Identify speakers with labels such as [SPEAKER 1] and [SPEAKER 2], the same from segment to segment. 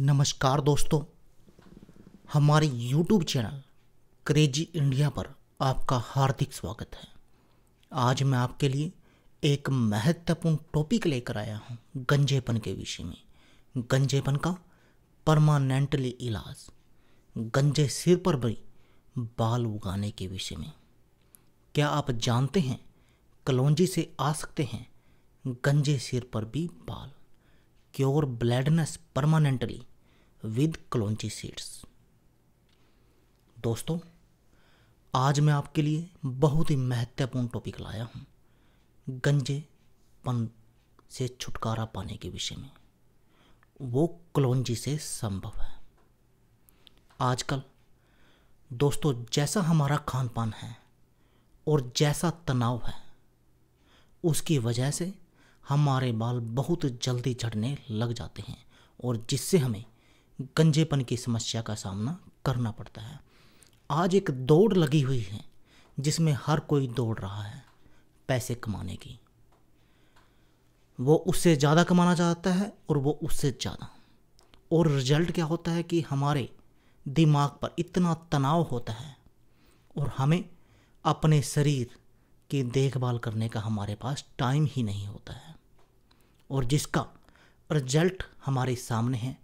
[SPEAKER 1] नमस्कार दोस्तों हमारे YouTube चैनल क्रेजी इंडिया पर आपका हार्दिक स्वागत है आज मैं आपके लिए एक महत्वपूर्ण टॉपिक लेकर आया हूँ गंजेपन के विषय में गंजेपन का परमानेंटली इलाज गंजे सिर पर भी बाल उगाने के विषय में क्या आप जानते हैं कलौजी से आ सकते हैं गंजे सिर पर भी बाल cure baldness permanently with kalonji seeds दोस्तों आज मैं आपके लिए बहुत ही महत्वपूर्ण टॉपिक लाया हूँ गंजेपन से छुटकारा पाने के विषय में वो क्लोंजी से संभव है आजकल दोस्तों जैसा हमारा खान पान है और जैसा तनाव है उसकी वजह से हमारे बाल बहुत जल्दी झड़ने लग जाते हैं और जिससे हमें गंजेपन की समस्या का सामना करना पड़ता है आज एक दौड़ लगी हुई है जिसमें हर कोई दौड़ रहा है पैसे कमाने की वो उससे ज़्यादा कमाना चाहता है और वो उससे ज़्यादा और रिजल्ट क्या होता है कि हमारे दिमाग पर इतना तनाव होता है और हमें अपने शरीर की देखभाल करने का हमारे पास टाइम ही नहीं होता है और जिसका रिजल्ट हमारे सामने है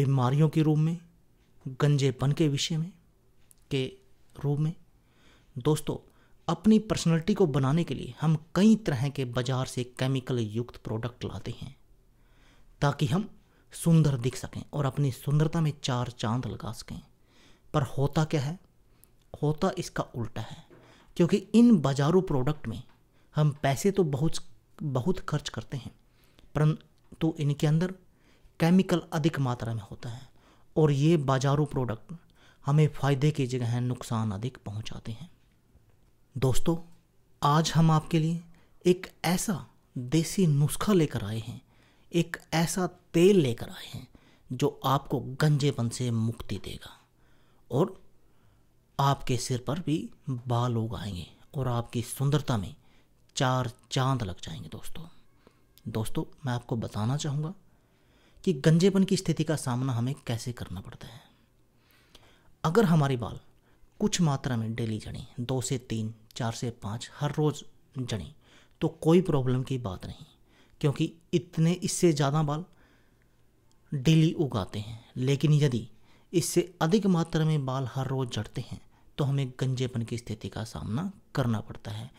[SPEAKER 1] बीमारियों के रूप में गंजेपन के विषय में के रूप में दोस्तों अपनी पर्सनैलिटी को बनाने के लिए हम कई तरह के बाज़ार से केमिकल युक्त प्रोडक्ट लाते हैं ताकि हम सुंदर दिख सकें और अपनी सुंदरता में चार चांद लगा सकें पर होता क्या है होता इसका उल्टा है क्योंकि इन बाजारू प्रोडक्ट में हम पैसे तो बहुत बहुत खर्च करते हैं परंतु इनके अंदर केमिकल अधिक मात्रा में होता है और ये बाजारू प्रोडक्ट हमें फ़ायदे की जगह नुकसान अधिक पहुंचाते हैं दोस्तों आज हम आपके लिए एक ऐसा देसी नुस्खा लेकर आए हैं एक ऐसा तेल लेकर आए हैं जो आपको गंजेपन से मुक्ति देगा और आपके सिर पर भी बाल उगाएंगे और आपकी सुंदरता में चार चांद लग जाएंगे दोस्तों दोस्तों मैं आपको बताना चाहूँगा कि गंजेपन की स्थिति का सामना हमें कैसे करना पड़ता है अगर हमारे बाल कुछ मात्रा में डेली जड़ें दो से तीन चार से पाँच हर रोज़ जड़ें तो कोई प्रॉब्लम की बात नहीं क्योंकि इतने इससे ज़्यादा बाल डेली उगाते हैं लेकिन यदि इससे अधिक मात्रा में बाल हर रोज़ जड़ते हैं तो हमें गंजेपन की स्थिति का सामना करना पड़ता है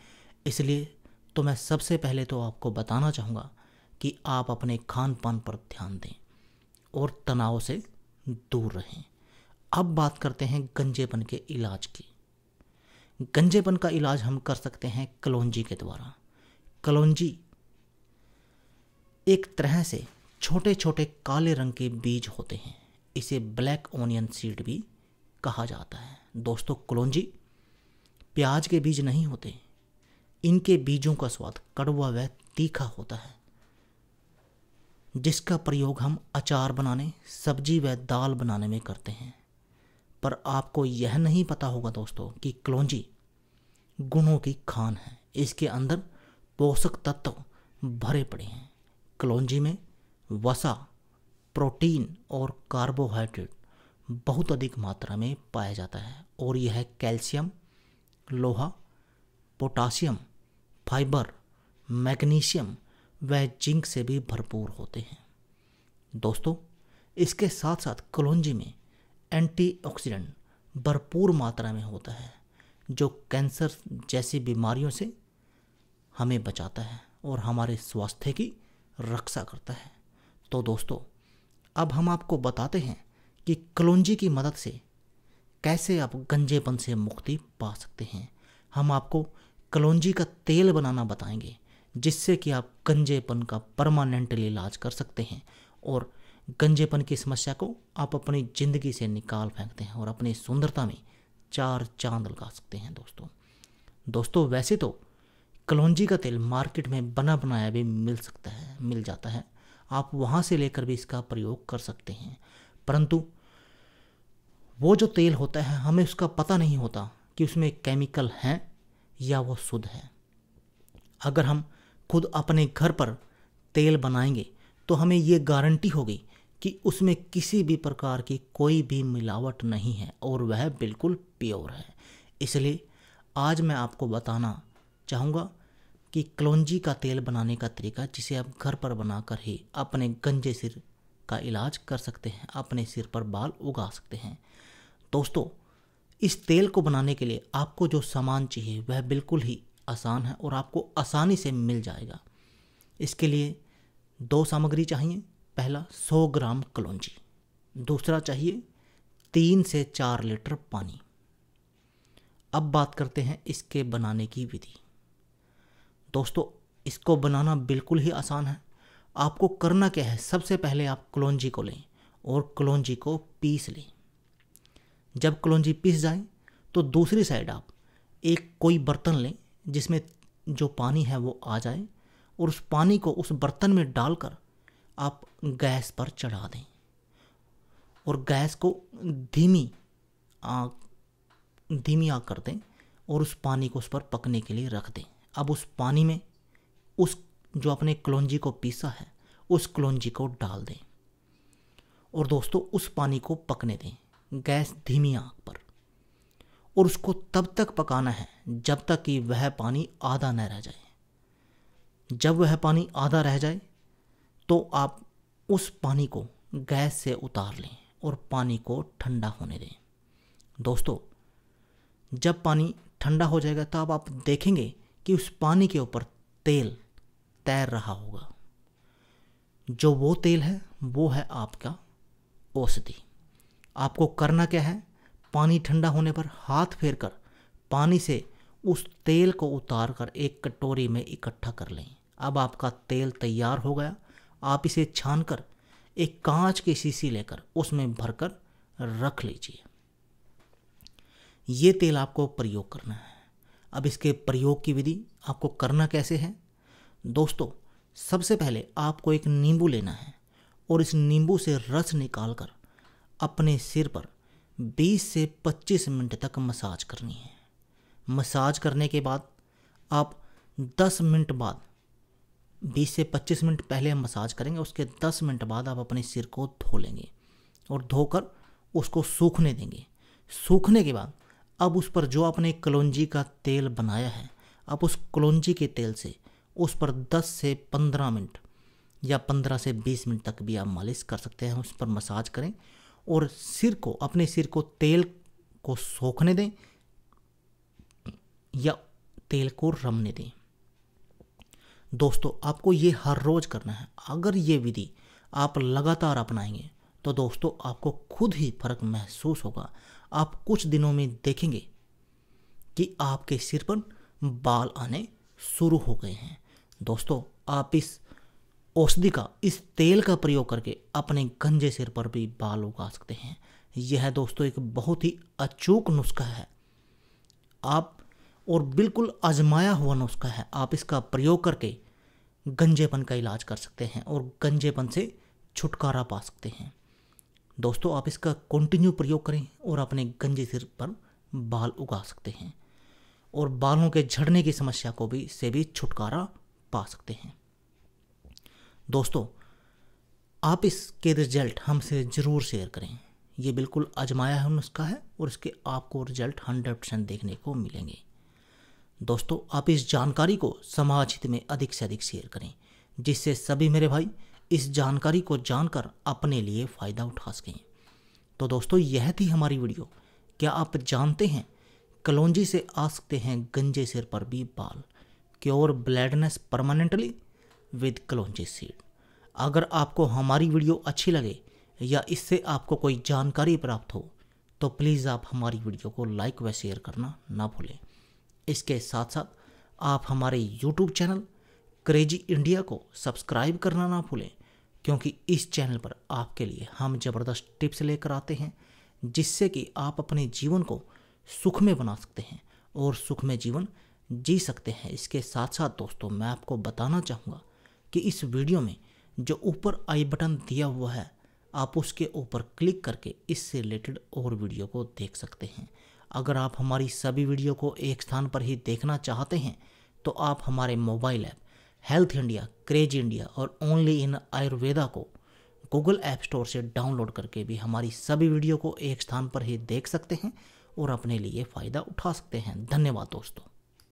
[SPEAKER 1] इसलिए तो मैं सबसे पहले तो आपको बताना चाहूँगा कि आप अपने खान पान पर ध्यान दें और तनाव से दूर रहें अब बात करते हैं गंजेपन के इलाज की गंजेपन का इलाज हम कर सकते हैं कलौंजी के द्वारा कलौंजी एक तरह से छोटे छोटे काले रंग के बीज होते हैं इसे ब्लैक ऑनियन सीड भी कहा जाता है दोस्तों कलौंजी प्याज के बीज नहीं होते इनके बीजों का स्वाद कड़वा व तीखा होता है जिसका प्रयोग हम अचार बनाने सब्जी व दाल बनाने में करते हैं पर आपको यह नहीं पता होगा दोस्तों कि कलौजी गुणों की खान है इसके अंदर पोषक तत्व भरे पड़े हैं कलौजी में वसा प्रोटीन और कार्बोहाइड्रेट बहुत अधिक मात्रा में पाया जाता है और यह कैल्शियम लोहा पोटासियम फाइबर मैग्नीशियम व जिंक से भी भरपूर होते हैं दोस्तों इसके साथ साथ कलौंजी में एंटीऑक्सीडेंट भरपूर मात्रा में होता है जो कैंसर जैसी बीमारियों से हमें बचाता है और हमारे स्वास्थ्य की रक्षा करता है तो दोस्तों अब हम आपको बताते हैं कि कलौंजी की मदद से कैसे आप गंजेपन से मुक्ति पा सकते हैं हम आपको कलौजी का तेल बनाना बताएंगे जिससे कि आप गंजेपन का परमानेंटली इलाज कर सकते हैं और गंजेपन की समस्या को आप अपनी ज़िंदगी से निकाल फेंकते हैं और अपनी सुंदरता में चार चांद लगा सकते हैं दोस्तों दोस्तों वैसे तो कलौजी का तेल मार्केट में बना बनाया भी मिल सकता है मिल जाता है आप वहाँ से लेकर भी इसका प्रयोग कर सकते हैं परंतु वो जो तेल होता है हमें उसका पता नहीं होता कि उसमें केमिकल हैं या वो शुद्ध है अगर हम खुद अपने घर पर तेल बनाएंगे तो हमें ये गारंटी होगी कि उसमें किसी भी प्रकार की कोई भी मिलावट नहीं है और वह बिल्कुल प्योर है इसलिए आज मैं आपको बताना चाहूँगा कि क्लोंजी का तेल बनाने का तरीका जिसे आप घर पर बनाकर ही अपने गंजे सिर का इलाज कर सकते हैं अपने सिर पर बाल उगा सकते हैं दोस्तों इस तेल को बनाने के लिए आपको जो सामान चाहिए वह बिल्कुल ही आसान है और आपको आसानी से मिल जाएगा इसके लिए दो सामग्री चाहिए पहला 100 ग्राम कलौजी दूसरा चाहिए तीन से चार लीटर पानी अब बात करते हैं इसके बनाने की विधि दोस्तों इसको बनाना बिल्कुल ही आसान है आपको करना क्या है सबसे पहले आप कलौजी को लें और कलौजी को पीस लें जब कलौजी पिस जाए तो दूसरी साइड आप एक कोई बर्तन लें जिसमें जो पानी है वो आ जाए और उस पानी को उस बर्तन में डालकर आप गैस पर चढ़ा दें और गैस को धीमी आग धीमी आग कर दें और उस पानी को उस पर पकने के लिए रख दें अब उस पानी में उस जो अपने कलौजी को पीसा है उस कलौजी को डाल दें और दोस्तों उस पानी को पकने दें गैस धीमी आंच पर और उसको तब तक पकाना है जब तक कि वह पानी आधा न रह जाए जब वह पानी आधा रह जाए तो आप उस पानी को गैस से उतार लें और पानी को ठंडा होने दें दोस्तों जब पानी ठंडा हो जाएगा तब आप देखेंगे कि उस पानी के ऊपर तेल तैर रहा होगा जो वो तेल है वो है आपका औषधि आपको करना क्या है पानी ठंडा होने पर हाथ फेर कर पानी से उस तेल को उतार कर एक कटोरी में इकट्ठा कर लें अब आपका तेल तैयार हो गया आप इसे छान कर एक कांच की शीशी लेकर उसमें भरकर रख लीजिए ये तेल आपको प्रयोग करना है अब इसके प्रयोग की विधि आपको करना कैसे है दोस्तों सबसे पहले आपको एक नींबू लेना है और इस नींबू से रस निकाल कर अपने सिर पर 20 से 25 मिनट तक मसाज करनी है मसाज करने के बाद आप 10 मिनट बाद 20 से 25 मिनट पहले हम मसाज करेंगे उसके 10 मिनट बाद आप अपने सिर को धो लेंगे और धोकर उसको सूखने देंगे सूखने के बाद अब उस पर जो आपने कलौजी का तेल बनाया है आप उस कलौजी के तेल से उस पर 10 से 15 मिनट या 15 से 20 मिनट तक भी आप मालिश कर सकते हैं उस पर मसाज करें और सिर को अपने सिर को तेल को सोखने दें या तेल को रमने दें दोस्तों आपको ये हर रोज करना है अगर ये विधि आप लगातार अपनाएंगे तो दोस्तों आपको खुद ही फर्क महसूस होगा आप कुछ दिनों में देखेंगे कि आपके सिर पर बाल आने शुरू हो गए हैं दोस्तों आप इस औषधि का इस तेल का प्रयोग करके अपने गंजे सिर पर भी बाल उगा सकते हैं यह दोस्तों एक बहुत ही अचूक नुस्खा है आप और बिल्कुल आजमाया हुआ नुस्खा है आप इसका प्रयोग करके गंजेपन का इलाज कर सकते हैं और गंजेपन से छुटकारा पा सकते हैं दोस्तों आप इसका कंटिन्यू प्रयोग करें और अपने गंजे सिर पर बाल उगा सकते हैं और बालों के झड़ने की समस्या को भी से भी छुटकारा पा सकते हैं दोस्तों आप इसके रिजल्ट हमसे ज़रूर शेयर करें ये बिल्कुल अजमाया है नुस्खा है और इसके आपको रिजल्ट हंड्रेड परसेंट देखने को मिलेंगे दोस्तों आप इस जानकारी को समाज हित में अधिक से अधिक शेयर करें जिससे सभी मेरे भाई इस जानकारी को जानकर अपने लिए फ़ायदा उठा सकें तो दोस्तों यह थी हमारी वीडियो क्या आप जानते हैं कलौजी से आ सकते हैं गंजे सिर पर भी बाल cure baldness permanently with kalonji seed अगर आपको हमारी वीडियो अच्छी लगे या इससे आपको कोई जानकारी प्राप्त हो तो प्लीज़ आप हमारी वीडियो को लाइक व शेयर करना ना भूलें इसके साथ साथ आप हमारे यूट्यूब चैनल क्रेजी इंडिया को सब्सक्राइब करना ना भूलें क्योंकि इस चैनल पर आपके लिए हम ज़बरदस्त टिप्स लेकर आते हैं जिससे कि आप अपने जीवन को सुख में बना सकते हैं और सुख में जीवन जी सकते हैं इसके साथ साथ दोस्तों मैं आपको बताना चाहूँगा कि इस वीडियो में जो ऊपर आई बटन दिया हुआ है आप उसके ऊपर क्लिक करके इससे रिलेटेड और वीडियो को देख सकते हैं अगर आप हमारी सभी वीडियो को एक स्थान पर ही देखना चाहते हैं तो आप हमारे mobile app health India crazy India और ओनली इन आयुर्वेदा को गूगल ऐप स्टोर से डाउनलोड करके भी हमारी सभी वीडियो को एक स्थान पर ही देख सकते हैं और अपने लिए फ़ायदा उठा सकते हैं धन्यवाद दोस्तों